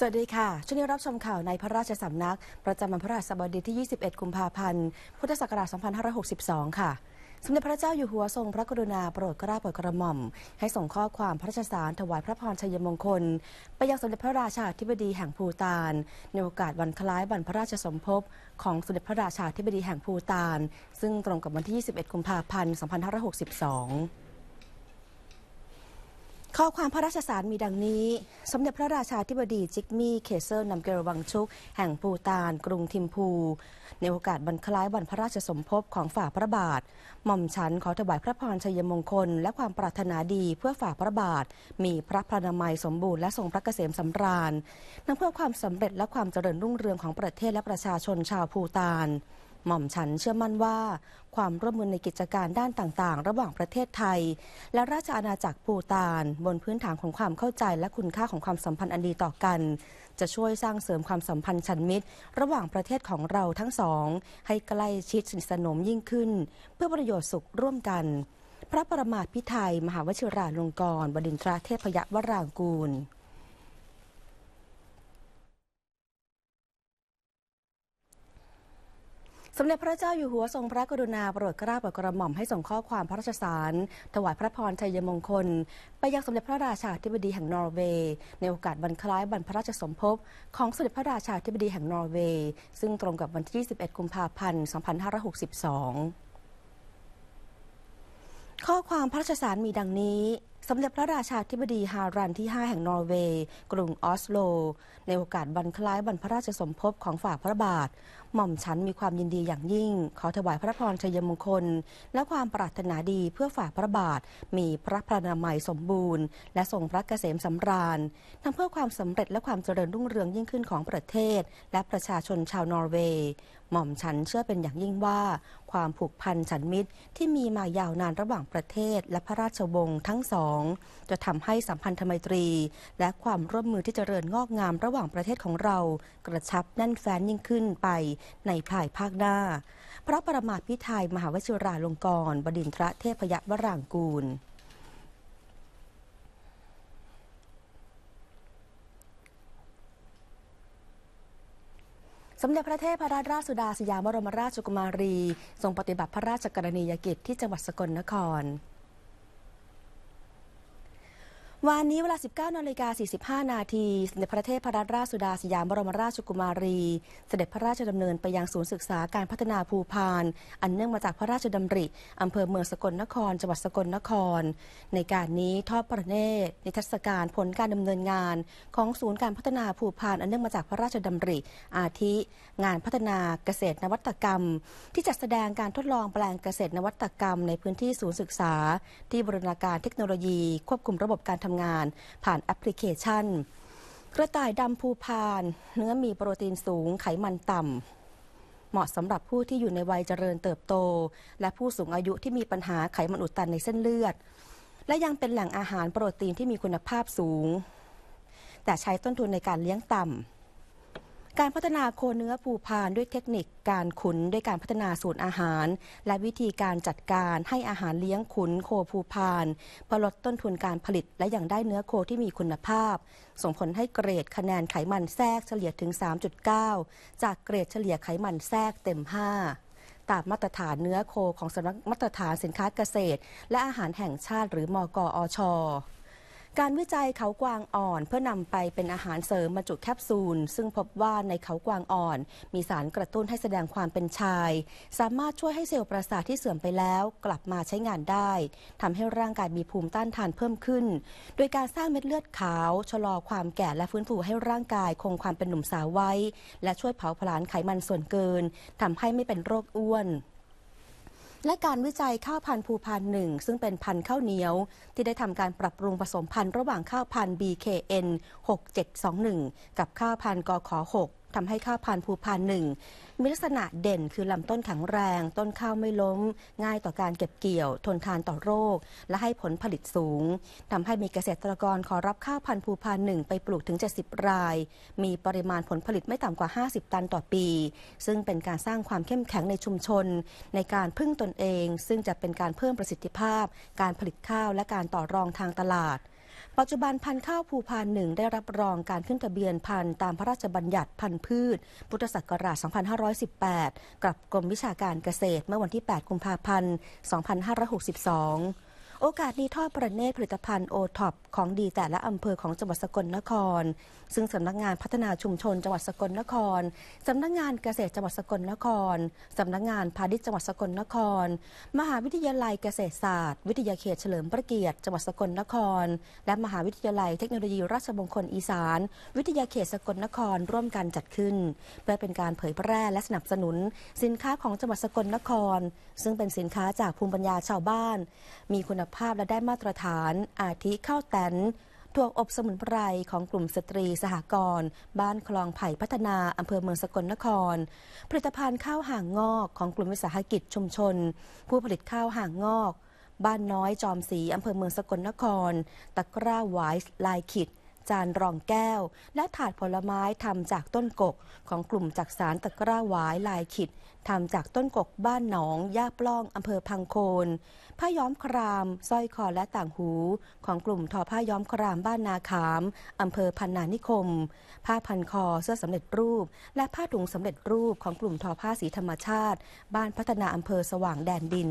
สวัสดีค่ะช่วงนี้รับชมข่าวในพระราชสำนักประจำวันพระราชบดีที่ 21 กุมภาพันธ์ พุทธศักราช 2562 ค่ะ สมเด็จพระเจ้าอยู่หัวทรงพระกรุณาโปรดเกล้าโปรดกระหม่อม ให้ส่งข้อความพระราชสารถวายพระพรชัยมงคล ไปยังสมเด็จพระราชาธิบดีแห่งภูตานในโอกาสวันคล้ายวันพระราชสมภพของสมเด็จพระราชาธิบดีแห่งภูตาน ซึ่งตรงกับวันที่ 21 กุมภาพันธ์ 2562ข้อความพระราชสารมีดังนี้สมเด็จพระราชาธิบดีจิกมี่เคเซอร์นำเกลวังชุก แห่งปูตาน กรุงทิมพู ในโอกาสบรรคล้ายวันพระราชสมภพของฝ่าพระบาทหม่อมฉันขอถวายพระพรชัยมงคล และความปรารถนาดีเพื่อฝ่าพระบาท มีพระพรนามัยสมบูรณ์และทรงพระเกษมสำราญนำเพื่อความสำเร็จและความเจริญรุ่งเรืองของประเทศและประชาชนชาวปูตานหม่อมฉันเชื่อมั่นว่าความร่วมมือในกิจการด้านต่างๆ ระหว่างประเทศไทย และราชอาณาจักรปูตาน บนพื้นฐานของความเข้าใจและคุณค่าของความสัมพันธ์อันดีต่อกัน จะช่วยสร้างเสริมความสัมพันธ์ชั้นมิตร ระหว่างประเทศของเราทั้งสอง ให้ใกล้ชิดสนิทสนมยิ่งขึ้น เพื่อประโยชน์สุขร่วมกัน พระประมาพิไทยมหาวชิราลงกรณ์บดินทราเทพยวรางกูลสมเด็จพระเจ้าอยู่หัวทรงพระกรุณาโปรดเกล้าโปรดกระหม่อมให้ส่งข้อความพระราชสาร ถวายพระพรชัยมงคล ไปยังสมเด็จพระราชาธิบดีแห่งนอร์เวย์ในโอกาสวันคล้ายวันพระราชสมภพของสมเด็จพระราชาธิบดีแห่งนอร์เวย์ ซึ่งตรงกับวันที่ 21 กุมภาพันธ์ 2562 ข้อความพระราชสารมีดังนี้สมเด็จพระราชาธิบดีฮารันที่ 5 แห่งนอร์เวย์กรุงออสโล ในโอกาสวันคล้ายวันพระราชสมภพของฝ่าพระบาท หม่อมฉันมีความยินดีอย่างยิ่ง ขอถวายพระพรชัยมงคล และความปรารถนาดีเพื่อฝ่าพระบาท มีพระพรรณามัยสมบูรณ์และทรงพระเกษมสำราญ ทั้งเพื่อความสำเร็จและความเจริญรุ่งเรืองยิ่งขึ้นของประเทศ และประชาชนชาวนอร์เวย์หม่อมฉันเชื่อเป็นอย่างยิ่งว่า ความผูกพันฉันมิตรที่มีมายาวนานระหว่างประเทศและพระราชวงศ์ทั้งสองงจะทำให้สัมพันธไมตรี และความร่วมมือที่จเจริญงอกงามระหว่างประเทศของเรากระชับแน่นแฟ้นยิ่งขึ้นไปในภายภาคหน้าพระประมาพิไทยมหาวชิราลงกรณ์บดินทรเทพยวรางกูล สมเด็จพระเทพรัตนราชสุดาสยามบรมราชกุมารี ทรงปฏิบัติพระราชกรณียกิจที่จังหวัดสกลนครวันนี้เวลา 19นาฬิกา 45 นาทีสเด็จพระเทพรัตนราชสุดาสยามบรมราชกุมารี เสด็จพระราชดำเนินไปยังศูนย์ศึกษาการพัฒนาภูพาน อันเนื่องมาจากพระราชดำริ อำเภอเมืองสกลนครจังหวัดสกลนคร ในการนี้ทอดประเนตรนทศการผลการดำเนินงานของศูนย์การพัฒนาภูพานอันเนื่องมาจากพระราชดำริ อาทิงานพัฒนาเกษตรนวัตกรรม ที่จัดแสดงการทดลองแปลงเกษตรนวัตกรรมในพื้นที่ศูนย์ศึกษา ที่บรณาการเทคโนโลยีควบคุมระบบการทำงานผ่านแอปพลิเคชัน กระต่ายดำภูพานเนื้อมีโปรตีนสูงไขมันต่ำเหมาะสำหรับผู้ที่อยู่ในวัยเจริญเติบโต และผู้สูงอายุที่มีปัญหาไขมันอุดตันในเส้นเลือด และยังเป็นแหล่งอาหารโปรตีนที่มีคุณภาพสูง แต่ใช้ต้นทุนในการเลี้ยงต่ำการพัฒนาโคเนื้อผูพานด้วยเทคนิคการขุนด้วยการพัฒนาสูตรอาหาร และวิธีการจัดการให้อาหารเลี้ยงขุนโคผูพานเพื่อลดต้นทุนการผลิต และยังได้เนื้อโคที่มีคุณภาพ ส่งผลให้เกรดคะแนนไขมันแทรกเฉลี่ยถึง 3.9 จากเกรดเฉลี่ยไขมันแทรกเต็ม5ตามมาตรฐานเนื้อโคของสำนักมาตรฐานสินค้าเกษตร และอาหารแห่งชาติหรือมอกอชการวิจัยเขากวางอ่อนเพื่อนำไปเป็นอาหารเสริมบรรจุแคปซูลซึ่งพบว่าในเขากวางอ่อน มีสารกระตุ้นให้แสดงความเป็นชาย สามารถช่วยให้เซลล์ประสาทที่เสื่อมไปแล้ว กลับมาใช้งานได้ทำให้ร่างกายมีภูมิต้านทานเพิ่มขึ้น โดยการสร้างเม็ดเลือดขาวชะลอความแก่และฟื้นฟูให้ร่างกายคงความเป็นหนุ่มสาวไว้ และช่วยเผาผลาญไขมันส่วนเกินทำให้ไม่เป็นโรคอ้วนและการวิจัยข้าวพันธุ์ภูพันหนึ่งซึ่งเป็นพันธุ์ข้าวเหนียว ที่ได้ทำการปรับปรุงผสมพันธุ์ ระหว่างข้าวพันธุ์ BKN 6721 กับข้าวพันธุ์กข6ทำให้ข้าวพันธุ์ภูพานหนึ่งมีลักษณะเด่นคือ ลำต้นแข็งแรงต้นข้าวไม่ล้ม ง่ายต่อการเก็บเกี่ยว ทนทานต่อโรค และให้ผลผลิตสูงทำให้มีเกษตรกรขอรับข้าวพันธุ์ภูพานหนึ่ง ไปปลูกถึง 70ราย มีปริมาณผลผลิตไม่ต่ำกว่า 50 ตันต่อปี ซึ่งเป็นการสร้างความเข้มแข็งในชุมชน ในการพึ่งตนเอง ซึ่งจะเป็นการเพิ่มประสิทธิภาพ การผลิตข้าวและการต่อรองทางตลาดปัจจุบันพันธุ์ข้าวภูพานหนึ่งได้รับรองการขึ้นทะเบียนพันธุ์ตามพระราชบัญญัติพันธุ์พืช พุทธศักราช 2518กับกรมวิชาการเกษตรเมื่อวันที่ 8 กุมภาพันธ์ 2562โอกาสนี้ทอดประเนตผลิตภัณฑ์โอท็อปของดีแต่ละอำเภอของจังหวัดสกลนคร ซึ่งสำนักงานพัฒนาชุมชนจังหวัดสกลนคร สำนักงานเกษตรจังหวัดสกลนคร สำนักงานพาณิชย์จังหวัดสกลนคร มหาวิทยาลัยเกษตรศาสตร์ วิทยาเขตเฉลิมพระเกียรติจังหวัดสกลนคร และมหาวิทยาลัยเทคโนโลยีราชมงคลอีสาน วิทยาเขตสกลนครร่วมกันจัดขึ้นเพื่อเป็นการเผยแพร่และสนับสนุน สินค้าของจังหวัดสกลนคร ซึ่งเป็นสินค้าจากภูมิปัญญาชาวบ้าน มีคุณภาพและได้มาตรฐาน อาทิข้าวแตนถั่วอบสมุนไพรของกลุ่มสตรีสหกรณ์บ้านคลองไผ่พัฒนา อำเภอเมืองสกลนคร ผลิตภัณฑ์ข้าวห่างงอกของกลุ่มวิสาหกิจชุมชน ผู้ผลิตข้าวห่างงอก บ้านน้อยจอมสีอำเภอเมืองสกลนคร ตะกร้าหวายลายขิดจานรองแก้ว และถาดผลไม้ทำจากต้นกกของกลุ่มจักสารตะกร้าหวายลายขิดทำจากต้นกกบ้านหนองย่าปล้องอำเภอพังโคนผ้าย้อมครามสร้อยคอและต่างหู ของกลุ่มทอผ้าย้อมครามบ้านนาขามอำเภอพันนานิคม ผ้าพันคอเสื้อสำเร็จรูป และผ้าถุงสำเร็จรูปของกลุ่มทอผ้าสีธรรมชาติ บ้านพัฒนาอำเภอสว่างแดนดิน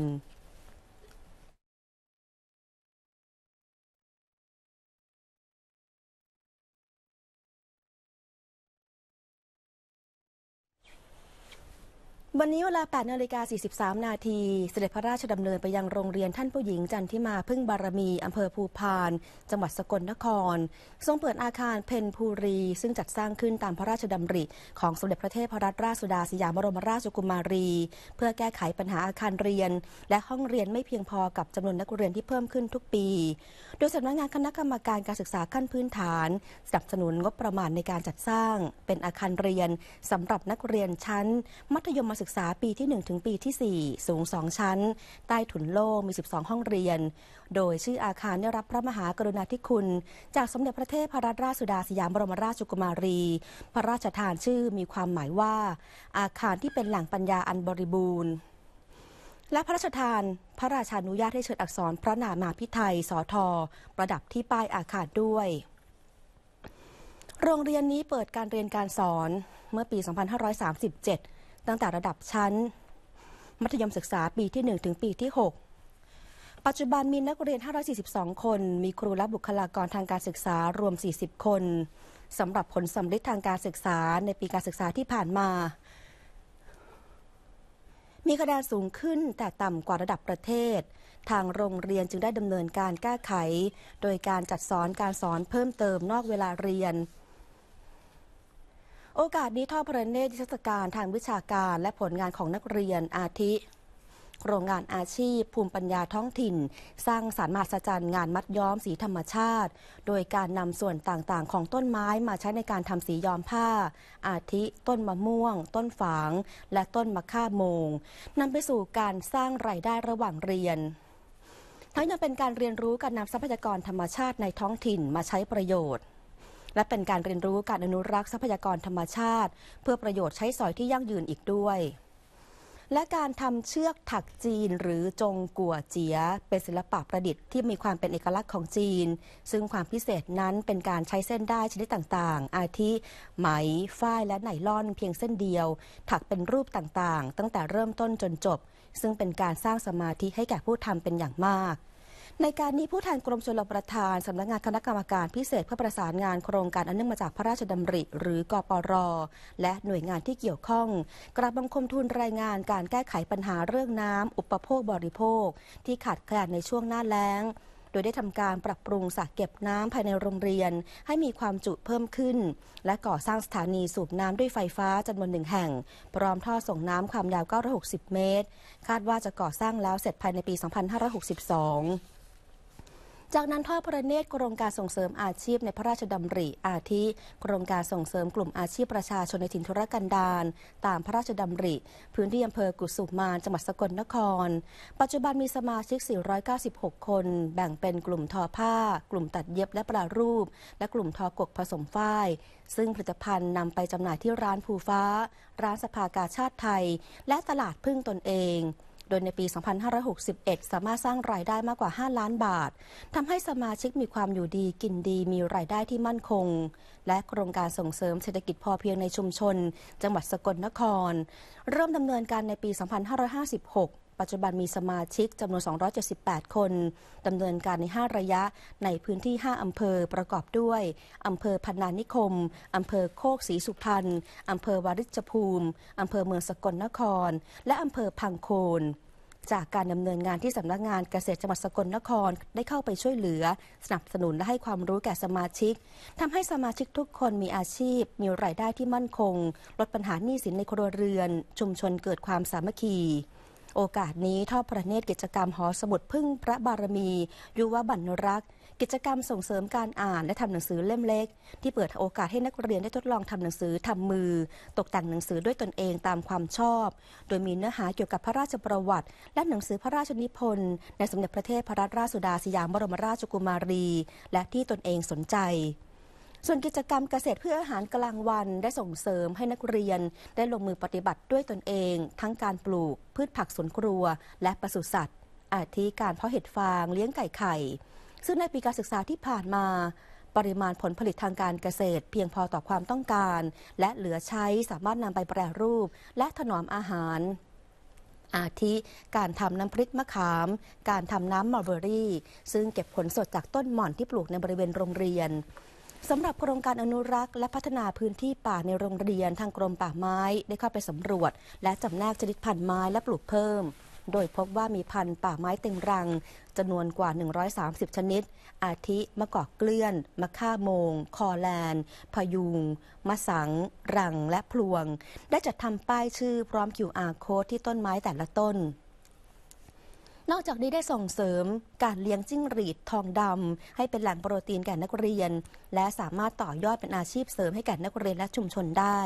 วันนี้เวลา8นาฬิกา43 นาที เสด็จพระราชดำเนินไปยังโรงเรียนท่านผู้หญิงจันทิมาพึ่งบารมี อำเภอภูพาน จังหวัดสกลนคร ทรงเปิดอาคารเพนภูรี ซึ่งจัดสร้างขึ้นตามพระราชดำริ ของสมเด็จพระเทพรัตนราชสุดาสยามบรมราชกุมารี เพื่อแก้ไขปัญหาอาคารเรียน และห้องเรียนไม่เพียงพอกับจำนวนนักเรียนที่เพิ่มขึ้นทุกปี โดยสำนักงานคณะกรรมการการศึกษาขั้นพื้นฐานสนับสนุนงบประมาณในการจัดสร้างเป็นอาคารเรียนสำหรับนักเรียนชั้น มัธยมศึกึกษาปีที่ 1 ถึงปีที่ 4 สูง 2 ชั้น ใต้ถุนโลกมี 12 ห้องเรียน โดยชื่ออาคารได้รับพระมหากรุณาธิคุณ จากสมเด็จพระเทพรัตนราชสุดาสยามบรมราชกุมารี พระราชทานชื่อมีความหมายว่าอาคารที่เป็นแหล่งปัญญาอันบริบูรณ์ และพระราชทานพระราชานุญาตให้เชิญอักษรพระนามาพิไทยสอทอประดับที่ป้ายอาคารด้วย โรงเรียนนี้เปิดการเรียนการสอนเมื่อปี 2537ตั้งแต่ระดับชั้น มัธยมศึกษาปีที่ 1 ถึงปีที่ 6 ปัจจุบันมีนักเรียน 542 คน มีครูและบุคลากรทางการศึกษารวม 40 คนสำหรับผลสำลิดทางการศึกษาในปีการศึกษาที่ผ่านมา มีคะแนนสูงขึ้นแต่ต่ำกว่าระดับประเทศ ทางโรงเรียนจึงได้ดำเนินการแก้ไข โดยการจัดสอนการสอนเพิ่มเติมนอกเวลาเรียนโอกาสนี้ทอดพระเนตรนิทรรศการทางวิชาการและผลงานของนักเรียนอาทิโรงงานอาชีพภูมิปัญญาท้องถิ่น สร้างสารมหัศจรรย์งานมัดย้อมสีธรรมชาติ โดยการนำส่วนต่างๆ ของต้นไม้มาใช้ในการทำสีย้อมผ้า อาทิต้นมะม่วง ต้นฝาง และต้นมะข่าโมงนำไปสู่การสร้างไรายได้ระหว่างเรียนทั้งยังเป็นการเรียนรู้การนำทรัพยากรธรรมชาติในท้องถิ่นมาใช้ประโยชน์และเป็นการเรียนรู้การอนุรักษ์ทรัพยากรธรรมชาติ เพื่อประโยชน์ใช้สอยที่ยั่งยืนอีกด้วย และการทำเชือกถักจีนหรือจงกัวเจีย เป็นศิลปะประดิษฐ์ที่มีความเป็นเอกลักษณ์ของจีน ซึ่งความพิเศษนั้นเป็นการใช้เส้นได้ชนิดต่างๆ อาทิไหม ฝ้ายและไนล่อนเพียงเส้นเดียว ถักเป็นรูปต่างๆ ตั้งแต่เริ่มต้นจนจบ ซึ่งเป็นการสร้างสมาธิให้แก่ผู้ทำเป็นอย่างมากในการนี้ผู้แทนกรมชลประทานสำนักงานคณะกรรมการพิเศษเพื่อประสานงานโครงการอันเนื่องมาจากพระราชดำริหรือกปร และหน่วยงานที่เกี่ยวข้อง กราบบังคมทุนรายงานการแก้ไขปัญหาเรื่องน้ำอุปโภคบริโภค ที่ขาดแคลนในช่วงหน้าแล้งโดยได้ทำการปรับปรุงสระเก็บน้ำภายในโรงเรียนให้มีความจุเพิ่มขึ้นและก่อสร้างสถานีสูบน้ำด้วยไฟฟ้าจำนวนหนึ่งแห่งพร้อมท่อส่งน้ำความยาว960เมตร คาดว่าจะก่อสร้างแล้วเสร็จภายในปี 2562จากนั้นทอดพระเนตรโครงการส่งเสริมอาชีพในพระราชดำริ อาทิ โครงการส่งเสริมกลุ่มอาชีพประชาชนในถิ่นทุรกันดารตามพระราชดำริ พื้นที่อำเภอกุสุมานจังหวัดสกลนคร ปัจจุบันมีสมาชิก 496 คน แบ่งเป็นกลุ่มทอผ้า กลุ่มตัดเย็บและประรูปและกลุ่มทอกกผสมฝ้ายซึ่งผลิตภัณฑ์นำไปจำหน่ายที่ร้านภูฟ้า ร้านสภากาชาติไทย และตลาดพึ่งตนเองโดยในปี 2561 สามารถสร้างรายได้มากกว่า 5 ล้านบาท ทำให้สมาชิกมีความอยู่ดีกินดี มีรายได้ที่มั่นคง และโครงการส่งเสริมเศรษฐกิจพอเพียงในชุมชน จังหวัดสกลนคร เริ่มดำเนินการในปี 2556ปัจจุบันมีสมาชิก จำนวน 278 คนดำเนินการใน 5 ระยะในพื้นที่ 5 อำเภอประกอบด้วย อำเภอพนานิคม อำเภอโคกศรีสุพรรณอำเภอ วาริชภูมิ อำเภอ เมืองสกลนคร และ อำเภอพังโคนจากการดำเนินงานที่สำนักงานเกษตรจังหวัดสกลนครได้เข้าไปช่วยเหลือ สนับสนุน และให้ความรู้แก่สมาชิก ทำให้สมาชิกทุกคนมีอาชีพ มีรายได้ที่มั่นคง ลดปัญหาหนี้สินในครัวเรือน ชุมชนเกิดความสามัคคีโอกาสนี้ทอดพระเนตรกิจกรรมหอสมุดพึ่งพระบารมี ยุวบัรณรักษ์กิจกรรมส่งเสริมการอ่านและทำหนังสือเล่มเล็ก ที่เปิดโอกาสให้นักเรียนได้ทดลองทำหนังสือทำมือ ตกแต่งหนังสือด้วยตนเองตามความชอบ โดยมีเนื้อหาเกี่ยวกับพระราชประวัติ และหนังสือพระราชนิพนธ์ในสมเด็จพระเทพรัตนราชสุดาสยามบรมราชกุมารี และที่ตนเองสนใจส่วนกิจกรรมเกษตรเพื่ออาหารกลางวันได้ส่งเสริมให้นักเรียนได้ลงมือปฏิบัติด้วยตนเอง ทั้งการปลูก พืชผักสวนครัว และปศุสัตว์ อาทิการเพาะเห็ดฟางเลี้ยงไก่ไข่ ซึ่งในปีการศึกษาที่ผ่านมา ปริมาณผลผลิตทางการเกษตร เพียงพอต่อความต้องการ และเหลือใช้สามารถนำไปแปรรูปและถนอมอาหาร อาทิการทำน้ำพริกมะขาม การทำน้ำมอลเบอรี่ซึ่งเก็บผลสดจากต้นหม่อนที่ปลูกในบริเวณโรงเรียนสำหรับโครงการอนุรักษ์และพัฒนาพื้นที่ป่าในโรงเรียนทางกรมป่าไม้ได้เข้าไปสำรวจและจำแนกชนิดพันธุ์ไม้และปลูกเพิ่ม โดยพบว่ามีพันธุ์ป่าไม้เต็มรังจำนวนกว่า 130 ชนิด อาทิ มะกอกเกลื่อน มะข่าโมง คอแลนพยุง มะสัง รังและพลวง ได้จัดทำป้ายชื่อพร้อม QR code ที่ต้นไม้แต่ละต้นนอกจากนี้ได้ส่งเสริมการเลี้ยงจิ้งหรีดทองดำให้เป็นแหล่งโปรตีนแก่นักเรียนและสามารถต่อยอดเป็นอาชีพเสริมให้แก่นักเรียนและชุมชนได้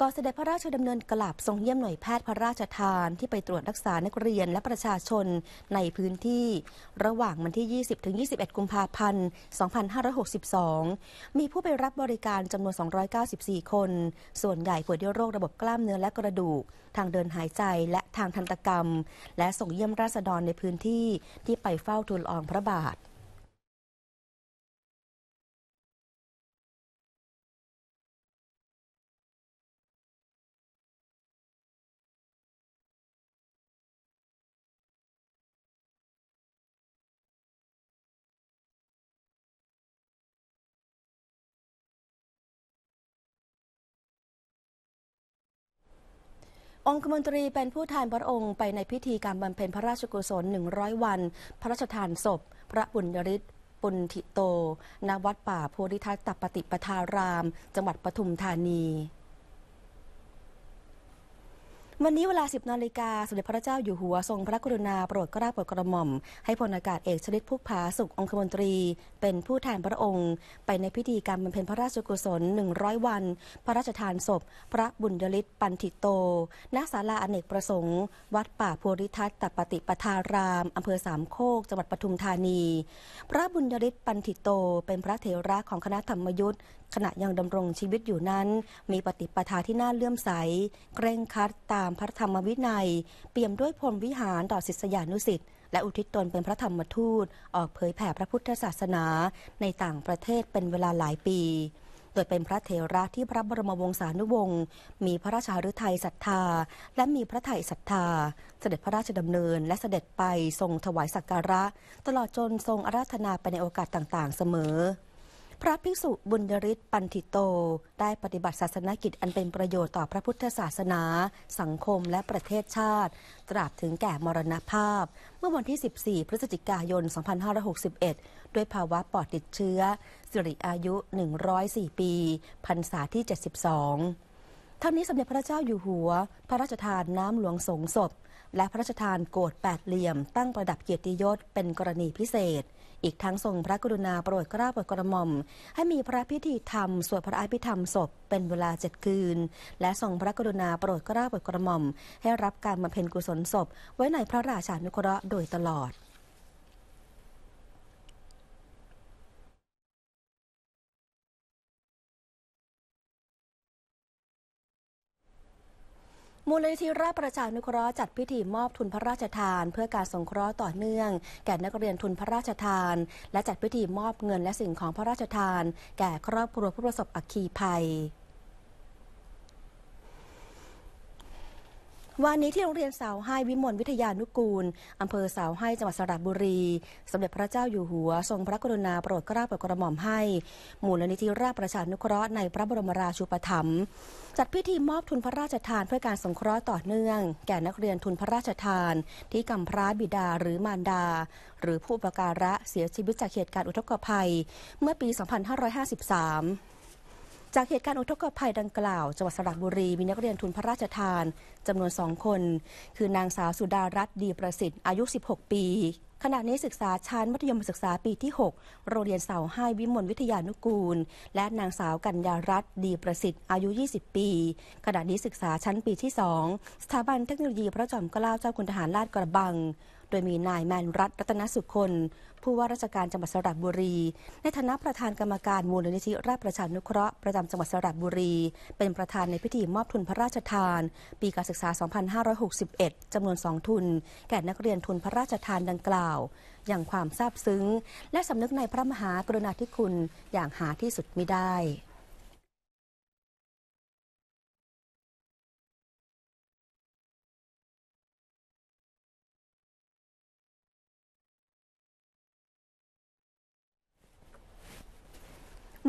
ก่อนเสด็จพระราชดำเนินกลับทรงเยี่ยมหน่วยแพทย์พระราชทาน ที่ไปตรวจรักษา นักเรียนและประชาชนในพื้นที่ ระหว่างวันที่ 20ถึง21กุมภาพันธ์ 2562 มีผู้ไปรับบริการจำนวน 294 คน ส่วนใหญ่ป่วยด้วยโรคระบบกล้ามเนื้อและกระดูกทางเดินหายใจและทางทันตกรรม และส่งเยี่ยมราษฎรในพื้นที่ที่ไปเฝ้าทูลอองพระบาทองคมนตรีเป็นผู้แทนพระองค์ไปในพิธีการบำเพ็ญพระราชกุศล100 วัน พระราชทานศพ พระบุญยริศปุณธิโตณวัดป่าภูริทัตตปฏิปทาราม จังหวัดปทุมธานีวันนี้เวลา10นาฬิกาสมเด็จพระเจ้าอยู่หัวทรงพระกรุณาโปรดเกล้าโปรดกระหม่อม ให้พลอากาศเอกชลิตภูกผาสุของคมนตรี เป็นผู้แทนพระองค์ไปในพิธีการบำเพ็ญพระราชกุศล 100 วัน พระราชทานศพ พระบุญยลิ์ปันทิโตณศาลาอเนกประสงค์ วัดป่าภูริทัตตปฏิปทาราม อำเภอสามโคกจังหวัดปทุมธานี พระบุญยลิ์ปันทิโต เป็นพระเถระของคณะธรรมยุทธ์ขณะยังดำรงชีวิตอยู่นั้นมีปฏิปทาที่น่าเลื่อมใสเกรงคัดตาามพระธรรมวินัยเปี่ยมด้วยพรมวิหารต่อศิษยานุสิ์และอุทิศตนเป็นพระธรรมทูตออกเผยแผ่พระพุทธศาสนาในต่างประเทศเป็นเวลาหลายปีโดยเป็นพระเถระที่พระบรมวงศานุวงศ์มีพระราชาฤทัยศรัทธา และมีพระไถ่ศรัทธา เสด็จพระราชดำเนินและเสด็จไปทรงถวายสักการะ ตลอดจนทรงอาราธนาไปในโอกาสต่างๆเสมอพระภิกษุบุญยริศปันธิโต ได้ปฏิบัติศาสนกิจอันเป็นประโยชน์ต่อพระพุทธศาสนา สังคมและประเทศชาติ ตราบถึงแก่มรณภาพ เมื่อวันที่ 14 พฤศจิกายน 2561 ด้วยภาวะปอดติดเชื้อสิริอายุ 104 ปีพรรษาที่ 72ทั้งนี้สมเด็จพระเจ้าอยู่หัว พระราชทานน้ำหลวงสงศพและพระราชทานโกรธแปดเหลี่ยมตั้งประดับเกียรติยศเป็นกรณีพิเศษอีกทั้ง ทรงพระกรุณาโปรดกล้าโปรดกระหม่อมให้มีพระพิธีธรรมสวดพระอภิธรรมศพเป็นเวลาเจ็ดคืน และ ทรงพระกรุณาโปรดกล้าโปรดกระหม่อมให้รับการบำเพ็ญกุศลศพ ไว้ในพระราชานุเคราะห์โดยตลอดมูลนิธิราชประชานุเคราะห์จัดพิธีมอบทุนพระราชทานเพื่อการสงเคราะห์ต่อเนื่องแก่นักเรียนทุนพระราชทานและจัดพิธีมอบเงินและสิ่งของพระราชทานแก่ครอบครัวผู้ประสบอัคคีภัยวันนี้ที่โรงเรียนเสาไห้วิมลวิทยานุกูลอำเภอเสาไห้จังหวัดสระบุรีสมเด็จพระเจ้าอยู่หัวทรงพระกรุณาโปรดเกล้าโปรดกระหม่อมให้มูลนิธิราชประชานุเคราะห์ในพระบรมราชูปถัมภ์จัดพิธีมอบทุนพระราชทานเพื่อการสงเคราะห์ต่อเนื่อง แก่นักเรียนทุนพระราชทาน ที่กำพร้าบิดาหรือมารดา หรือผู้ประการะเสียชีวิตจากเหตุการณ์อุทกภัย เมื่อปี 2553จากเหตุการณ์อุทกภัยดังกล่าว จังหวัดสระบุรี มีนักเรียนทุนพระราชทานจำนวนสองคน คือนางสาวสุดารัตน์ดีประสิทธิ์ อายุ 16 ปี ขณะนี้ศึกษาชั้นมัธยมศึกษาปีที่ 6 โรงเรียนเสาให้วิมลวิทยานุกูล และนางสาวกัญญารัตน์ดีประสิทธิ์ อายุ 20 ปี ขณะนี้ศึกษาชั้นปีที่2สถาบันเทคโนโลยีพระจอมเกล้าเจ้าคุณทหารราชกระบังโดยมี นายแมนรัตรัตนสุคน ผู้ว่าราชการจังหวัดสระบุรี ในฐานะประธานกรรมการมูลนิธิราชประชานุเคราะห์ประจำจังหวัดสระบุรี เป็นประธานในพิธีมอบทุนพระราชทานปีการศึกษา 2561จำนวน2ทุน แก่นักเรียนทุนพระราชทานดังกล่าว อย่างความซาบซึ้ง และสำนึกในพระมหากรุณาธิคุณอย่างหาที่สุดไม่ได้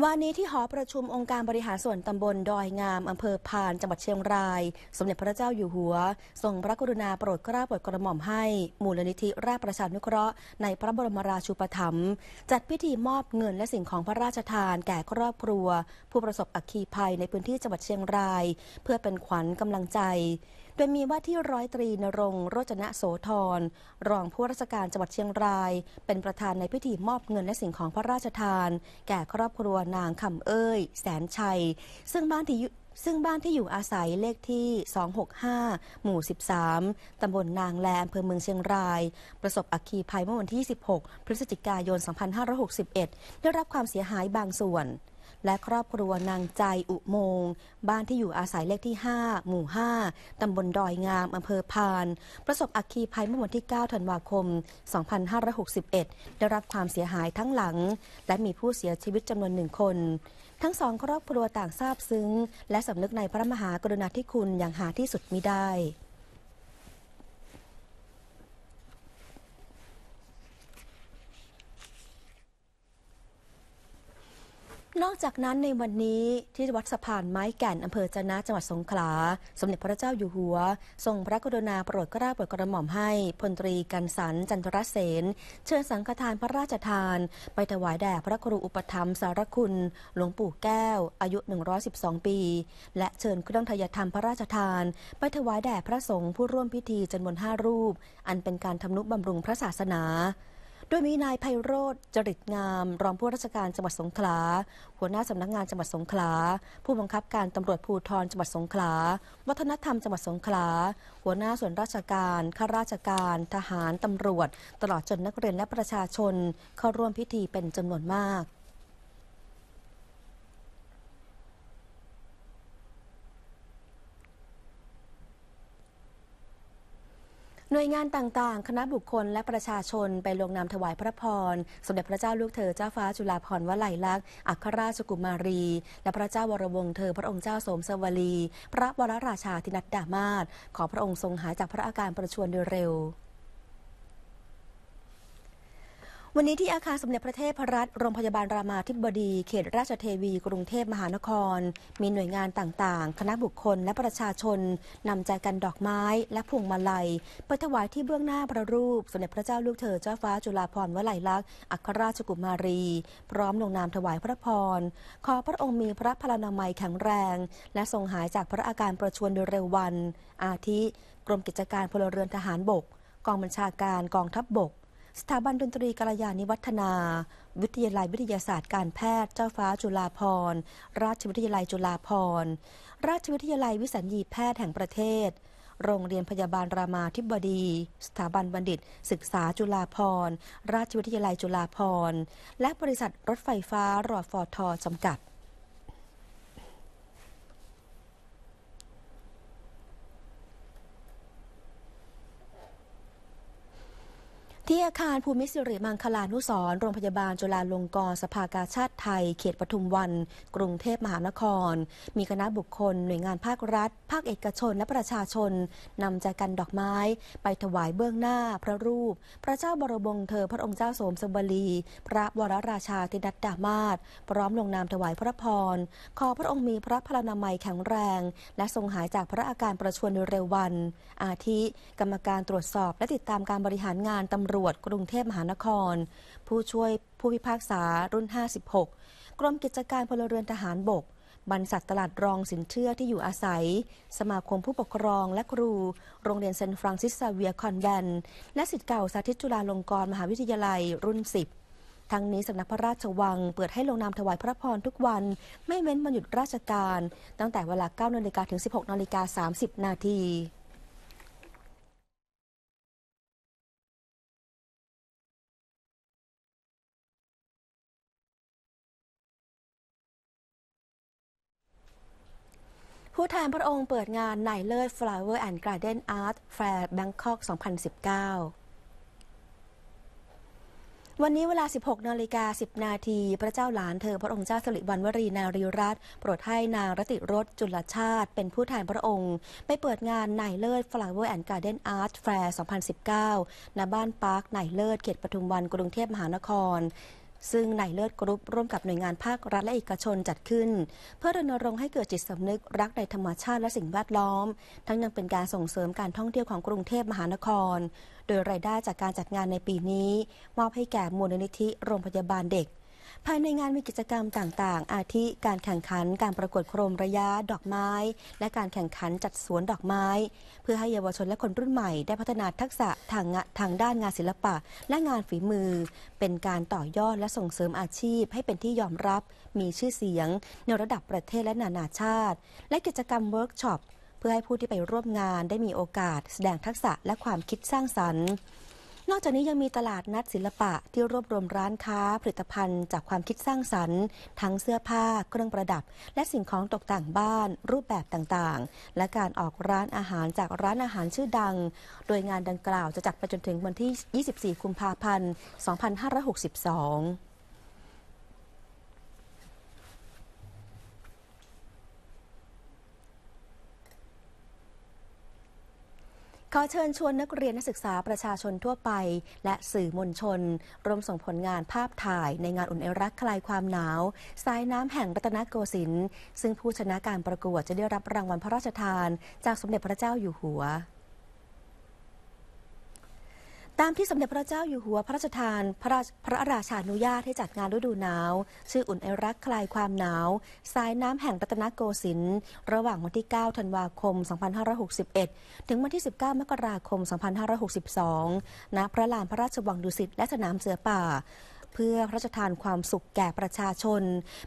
วันนี้ที่หอประชุมองค์การบริหารส่วนตำบลดอยงามอำเภอพานจังหวัดเชียงราย สมเด็จพระเจ้าอยู่หัว ทรงพระกรุณาโปรดเกล้าโปรดกระหม่อมให้มูลนิธิราชประชานุเคราะห์ ในพระบรมราชูปถัมภ์จัดพิธีมอบเงินและสิ่งของพระราชทานแก่ครอบครัว ผู้ประสบอัคคีภัยในพื้นที่จังหวัดเชียงราย เพื่อเป็นขวัญกำลังใจดยมีว่าที่ร้อยตรีนรงโรจนะโสธรรองผู้ราชการจังหวัดเชียงรายเป็นประธานในพิธีมอบเงินและสิ่งของพระราชทาน แก่ครอบครัวนางคำเอ้ย แสนชัย ซึ่งบ้านที่ซึ่งบ้านที่อยู่อาศัยเลขที่ 265 หมู่ 13 ตำบลนางแลอำเภอเมืองเชียงราย ประสบอัคคีภัยเมื่อวันที่ 16 พฤศจิกายน 2561 ได้รับความเสียหายบางส่วนและครอบครัวนางใจอุโมง บ้านที่อยู่อาศัยเลขที่ 5 หมู่ 5 ตำบลดอยงามอำเภอพาน ประสบอัคคีภัยเมื่อวันที่9ธันวาคม 2561 ได้รับความเสียหายทั้งหลัง และมีผู้เสียชีวิตจำนวนหนึ่งคน ทั้งสองครอบครัวต่างทราบซึ้ง และสำนึกในพระมหากรุณาธิคุณอย่างหาที่สุดมิได้นอกจากนั้นในวันนี้ที่วัดสะพานไม้แก่น อำเภอจนะจังหวัดสงขลา สมเด็จพระเจ้าอยู่หัว ทรงพระกรุณาโปรดเกล้าโปรดกระหม่อมให้พลตรีกันสันจันทรเสนเชิญสังฆทานพระราชทาน ไปถวายแด่พระครูอุปธรรมสารคุณหลวงปู่แก้ว อายุ 112 ปี และเชิญเครื่องทยธรรมพระราชทาน ไปถวายแด่พระสงฆ์ผู้ร่วมพิธีจำนวนห้ารูป อันเป็นการทำนุบำรุงพระศาสนาดยมีนายไพโรธจริตงาม รองผู้ราชการจังหวัดสงขลาหัวหน้าสำนักงงานจังหวัดสงขลาผู้บังคับการตำรวจภูธรจังหวัดสงขลา วัฒนธรรมจังหวัดสงขลา หัวหน้าส่วนราชการ ข้าราชการ ทหารตำรวจ ตลอดจนนักเรียนและประชาชนเข้าร่วมพิธีเป็นจำนวนมากหน่วยงานต่างๆ คณะบุคคลและประชาชนไปลงนามถวายพระพร สมเด็จพระเจ้าลูกเธอเจ้าฟ้าจุฬาภรณ์วลัยลักษณ์อัครราชกุมารี และพระเจ้าวรวงเธอพระองค์เจ้าสมสวลีพระวรราชาธินัดดามาศขอพระองค์ทรงหายจากพระอาการประชวรโดยเร็ววันนี้ที่อาคารสมเด็จพระเทพรัตน์โรงพยาบาลรามาธิบดีเขตราชเทวี กรุงเทพมหานคร มีหน่วยงานต่างๆ คณะบุคคลและประชาชน นำใจกันดอกไม้และพวงมาลัยไปถวายที่เบื้องหน้าพระรูปสมเด็จพระเจ้าลูกเธอเจ้าฟ้าจุฬาภรณ์วลัยลักษณ์อัครราชกุมารี พร้อมลงนามถวายพระพรขอพระองค์มีพระพลานามัยแข็งแรง และทรงหายจากพระอาการประชวนโดยเร็ววัน อาทิกรมกิจการพลเรือนทหารบก กองบัญชาการกองทัพบบกสถาบันดนตรีกาลยานิวัฒนา วิทยาลัยวิทยาศาสตร์การแพทย์เจ้าฟ้าจุฬาภรราชวิทยาลัยจุฬาภรราชวิทยาลัยวิสัญญีแพทย์แห่งประเทศ โรงเรียนพยาบาลรามาธิบดี สถาบันบัณฑิตศึกษาจุฬาภรราชวิทยาลัยจุฬาภรและบริษัทรถไฟฟ้ารอฟอทอจำกัดที่อาคารภูมิสิริมังคลานุสรโรงพยาบาลจุฬาลงกรณ์สภากาชาติไทย เขตปทุมวัน กรุงเทพมหานคร มีคณะบุคคล หน่วยงานภาครัฐ ภาคเอกชนและประชาชน นำใจกันดอกไม้ไปถวายเบื้องหน้าพระรูป พระเจ้าบรมบงเธอพระองค์เจ้าโสมสบลี พระวรราชาธินัดดามาศพร้อมลงนามถวายพระพรขอพระองค์มีพระพลานามัยแข็งแรง และทรงหายจากพระอาการประชวรในเร็ววัน อาทิกรรมการตรวจสอบและติดตามการบริหารงานตำรวจวจกรุงเทพมหานคร ผู้ช่วยผู้พิพากษารุ่น 56 กรมกิจการพลเรือนทหารบก บรรษัทตลาดรองสินเชื่อที่อยู่อาศัย สมาคมผู้ปกครองและครู โรงเรียนเซนฟรังซิสซาเวียคอนแวนและสิทธิ์เก่าสาธิตจุฬาลงกรณ์มหาวิทยาลัยรุ่น 10 ทั้งนี้สำนักพระราชวังเปิดให้ลงนามถวายพระพรทุกวันไม่เว้นวันหยุดราชการตั้งแต่เวลา 9นาฬิกาถึง 16นาฬิกา 30 นาทีผู้แทนพระองค์เปิดงานนายเลิศ Flower and Garden Art Fair Bangkok 2019 วันนี้เวลา 16 นาฬิกา10 นาที พระเจ้าหลานเธอพระองค์เจ้าสิริวัณวรีนารีรัตน์โปรดให้นางรติรสจุลชาติ เป็นผู้แทนพระองค์ไปเปิดงานนาเลิศ Flower and Garden Art Fair 2019ณบ้านปาร์คนเลิศเขตปทุมวันกรุงเทพมหานครซึ่งในเลิศกรุ๊ปร่วมกับหน่วยงานภาครัฐและเอกชนจัดขึ้น เพื่อรณรงค์ให้เกิดจิตสำนึกรักในธรรมชาติและสิ่งแวดล้อม ทั้งยังเป็นการส่งเสริมการท่องเที่ยวของกรุงเทพมหานคร โดยรายได้จากการจัดงานในปีนี้ มอบให้แก่มูลนิธิโรงพยาบาลเด็กภายในงานมีกิจกรรมต่าง ๆ อาทิการแข่งขันการประกวดโครมระยะดอกไม้ และการแข่งขันจัดสวนดอกไม้ เพื่อให้เยาวชนและคนรุ่นใหม่ได้พัฒนาทักษะทางทางด้านงานศิลปะ และงานฝีมือ เป็นการต่อยอดและส่งเสริมอาชีพ ให้เป็นที่ยอมรับ มีชื่อเสียง ในระดับประเทศและนานาชาติ และกิจกรรมเวิร์กช็อปเพื่อให้ผู้ที่ไปร่วมงานได้มีโอกาส แสดงทักษะและความคิดสร้างสรรค์นอกจากนี้ยังมีตลาดนัดศิลปะที่รวบรวมร้านค้าผลิตภัณฑ์จากความคิดสร้างสรรค์ ทั้งเสื้อผ้า เครื่องประดับและสิ่งของตกแต่งบ้าน รูปแบบต่างๆ และการออกร้านอาหารจากร้านอาหารชื่อดัง โดยงานดังกล่าวจะจัดไปจนถึงวันที่ 24 กุมภาพันธ์ 2562ขอเชิญชวนนักเรียนนักศึกษาประชาชนทั่วไป และสื่อมวลชนร่วมส่งผลงานภาพถ่ายในงานอุ่นเอรักคลายความหนาวสายน้ำแห่งรัตนโกสินทร์ซึ่งผู้ชนะการประกวดจะได้รับรางวัลพระราชทาน จากสมเด็จพระเจ้าอยู่หัวตามที่สมเด็จพระเจ้าอยู่หัวพระราชทานพระราพระราชานุญาตให้จัดงานฤดูหนาว ชื่ออุ่นไอรักคลายความหนาวสายน้ำแห่งรัตนโกสินทร์ระหว่างวันที่ 9 ธันวาคม 2561 ถึงวันที่ 19 มกราคม 2562 ณ พระลานพระราชวังดุสิตและสนามเสือป่า เพื่อพระราชทานความสุขแก่ประชาชน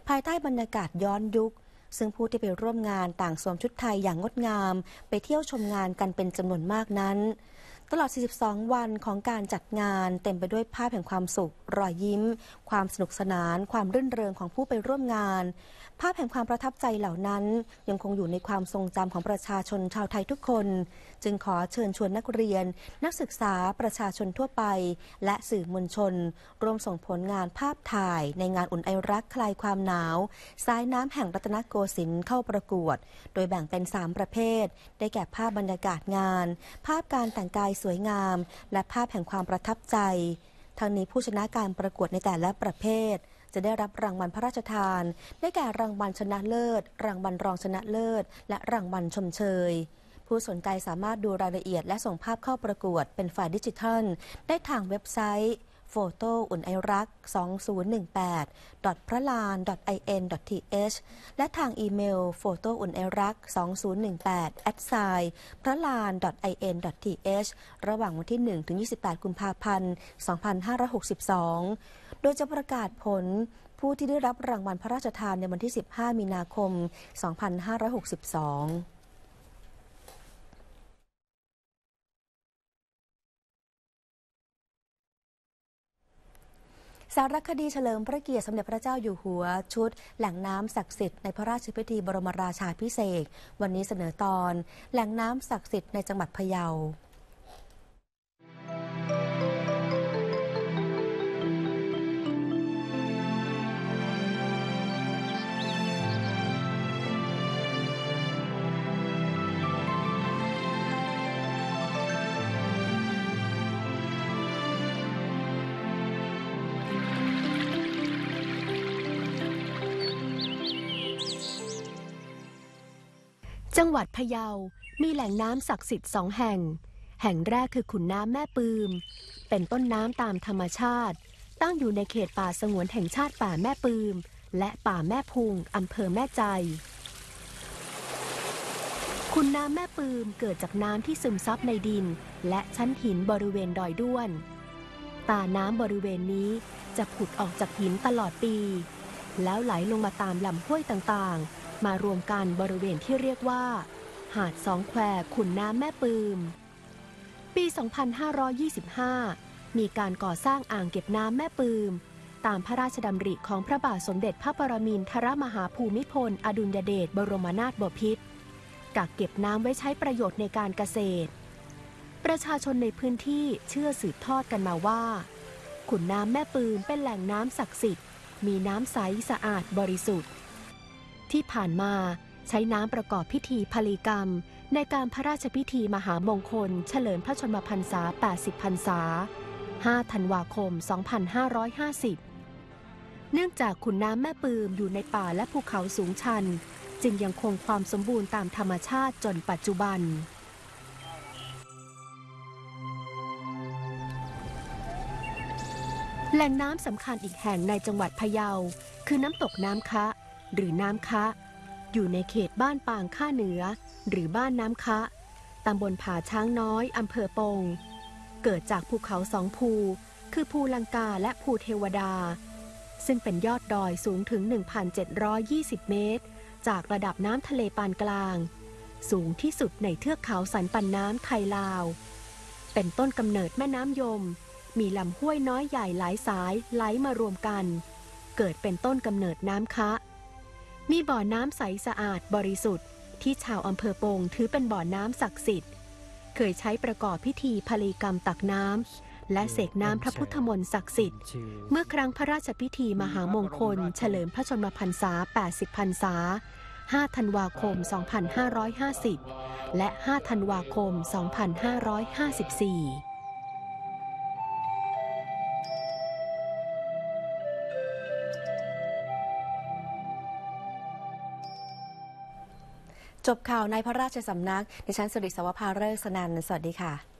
ภายใต้บรรยากาศย้อนยุค ซึ่งผู้ที่ไปร่วมงานต่างสวมชุดไทยอย่างงดงาม ไปเที่ยวชมงานกันเป็นจำนวนมากนั้นตลอด 42 วันของการจัดงานเต็มไปด้วยภาพแห่งความสุขรอยยิ้ม ความสนุกสนาน ความรื่นเริงของผู้ไปร่วมงาน ภาพแห่งความประทับใจเหล่านั้นยังคงอยู่ในความทรงจำของประชาชนชาวไทยทุกคน จึงขอเชิญชวนนักเรียน นักศึกษา ประชาชนทั่วไป และสื่อมวลชนร่วมส่งผลงานภาพถ่าย ในงานอุ่นไอรักคลายความหนาวสายน้ำแห่งรัตนโกสินทร์เข้าประกวด โดยแบ่งเป็น 3 ประเภท ได้แก่ภาพบรรยากาศงาน ภาพการแต่งกายสวยงาม และภาพแห่งความประทับใจทั้งนี้ผู้ชนะการประกวดในแต่ละประเภท จะได้รับรางวัลพระราชทาน ได้แก่รางวัลชนะเลิศ รางวัลรองชนะเลิศ และรางวัลชมเชย ผู้สนใจสามารถดูรายละเอียดและส่งภาพเข้าประกวดเป็นไฟล์ดิจิทัล ได้ทางเว็บไซต์ p h o t o อุ่นไอรัก2018 p r a l a n i n t h และทางอีเมล p h o t o อุ่นไอรัก2018 at s i p r a l a n i n t h ระหว่างวันที่ 1 ถึง 28กุมภาพันธ์ 2562 โดยจะประกาศผล ผู้ที่ได้รับรางวัลพระราชทานในวันที่ 15 มีนาคม 2562สารคดีเฉลิมพระเกียรติสมเด็จพระเจ้าอยู่หัวชุด แหล่งน้ำศักดิ์สิทธิ์ในพระราชพิธีบรมราชาพิเศษวันนี้เสนอตอน แหล่งน้ำศักดิ์สิทธิ์ในจังหวัดพะเยาจังหวัดพะเยามีแหล่งน้ำศักดิ์สิทธิ์สองแห่ง แห่งแรกคือขุนน้ำแม่ปืมเป็นต้นน้ำตามธรรมชาติ ตั้งอยู่ในเขตป่าสงวนแห่งชาติป่าแม่ปืมและป่าแม่พุงอำเภอแม่ใจขุนน้ำแม่ปืมเกิดจากน้ำที่ซึมซับในดิน และชั้นหินบริเวณดอยด้วนตาน้ำบริเวณนี้จะผุดออกจากหินตลอดปี แล้วไหลลงมาตามลำห้วยต่างๆมารวมกันบริเวณที่เรียกว่า หาดสองแควขุนน้ำแม่ปืม ปี 2525 มีการก่อสร้างอ่างเก็บน้ำแม่ปืม ตามพระราชดำริของพระบาทสมเด็จพระปรมินทรมหาภูมิพล อดุลยเดชบรมนาถบพิตรกักเก็บน้ำไว้ใช้ประโยชน์ในการเกษตร ประชาชนในพื้นที่เชื่อสืบทอดกันมาว่า ขุนน้ำแม่ปืมเป็นแหล่งน้ำศักดิ์สิทธิ์มีน้ำใสสะอาดบริสุทธิ์ที่ผ่านมาใช้น้ำประกอบพิธีพลีกรรม ในการพระราชพิธีมหามงคล เฉลิมพระชนมพรรษา 80 พรรษา 5 ธันวาคม 2550 เนื่องจากขุนน้ำแม่ปืมอยู่ในป่าและภูเขาสูงชัน จึงยังคงความสมบูรณ์ตามธรรมชาติจนปัจจุบัน แหล่งน้ำสำคัญอีกแห่งในจังหวัดพะเยา คือน้ำตกน้ำคะหรือน้ำคะ อยู่ในเขตบ้านปางข้าเหนือหรือบ้านน้ำคะ ตำบลผาช้างน้อยอำเภอปง เกิดจากภูเขาสองภู คือภูลังกาและภูเทวดา ซึ่งเป็นยอดดอยสูงถึง 1,720 เมตร จากระดับน้ำทะเลปานกลาง สูงที่สุดในเทือกเขาสันปันน้ำไทยลาว เป็นต้นกำเนิดแม่น้ำยม มีลำห้วยน้อยใหญ่หลายสาย ไหลมารวมกัน เกิดเป็นต้นกำเนิดน้ำคะมีบ่อน้ำใสสะอาดบริสุทธิ์ที่ชาวอำเภอโป่งถือเป็นบ่อน้ำศักดิ์สิทธิ์ เคยใช้ประกอบพิธีพลีกรรมตักน้ำและเสกน้ำพระพุทธมนต์ศักดิ์สิทธิ์ เมื่อครั้งพระราชพิธีมหามงคล เฉลิมพระชนมพรรษา 80 พรรษา5ธันวาคม 2550 และ5ธันวาคม 2554จบข่าวในพระราชสำนักในชั้นสุริสวัพาเรศนันสวัสดีค่ะ